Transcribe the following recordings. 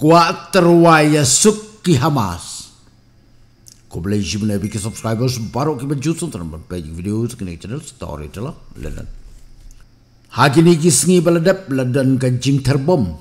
Kuat terwaya Suki Hamas. Kau boleh jumpa lagi ke subscribers baru kita baju tu dalam berbagai video sekian channel story telah lelen. Lah. Hari ini kisni beladap ledan kencing terbom.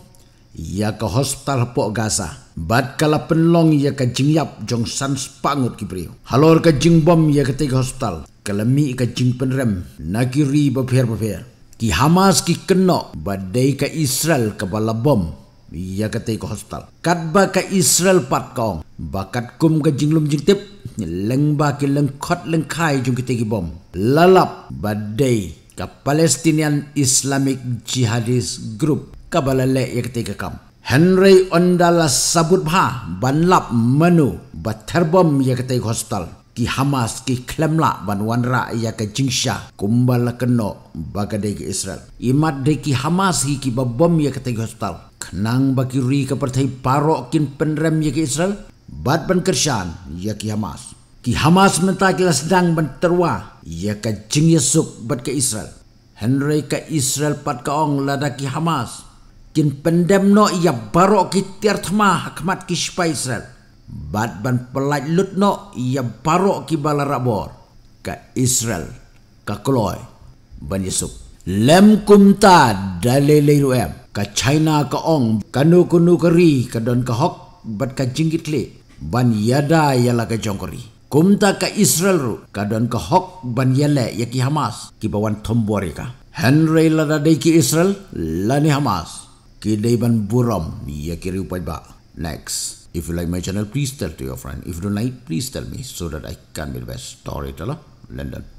Ia ke hospital Pok Gaza. Bad kala penlong ia kencing yap jong san spangut kipriu. Halor kencing bom ia ketika hospital. Kalami kencing penrem. Nakiri berpihar berpihar. Ki Hamas ki kenok badai ke Israel kebalabom. Ia kata ikut hospital. Kat baka Israel pat kau. Bakat kum ke jinglum jingtip. Leng ba ke lengkot lengkai jung kita ke bom. Lalap badai ke Palestinian Islamic Jihadist Group. Kabalale ia ya kata ikut Henry Ondala sabut bha banlap menu baterbom ia ya kata ikut hospital. Ki Hamas ki klemla ban wanra ia ya ke jingsha kumbala keno bagadai ke Israel. Imat deki Hamas ki ki bom ia kata ikut hospital nang bakiri ka parthai parok kin penrem ye ki Israel bad ban kersan ye ki Hamas ki Hamas menta ki sedang ban terwa ye ka jing Yesuk bat ke Israel Henry ke Israel pat ka ong lada ki Hamas kin pendem no ia baro ki tiar thma hakmat ki spai Israel Bad ban pelat lut no ia baro ki balarabor ke Israel ka kloy ban Yesuk lem kumta dalele ruem ka China ka ong kanu kunu kari ka don ka hok bat ka jingit le ban yada yala ka jongkori kumta ka Israel ru ka don ka hok ban yale ya ki Hamas ki bawan thombori ka Henry lada dei ki Israel lani Hamas ki dei ban buram ya ki rupai ba next if you like my channel please tell to your friend if you don't like please tell me so that I can be the best storyteller London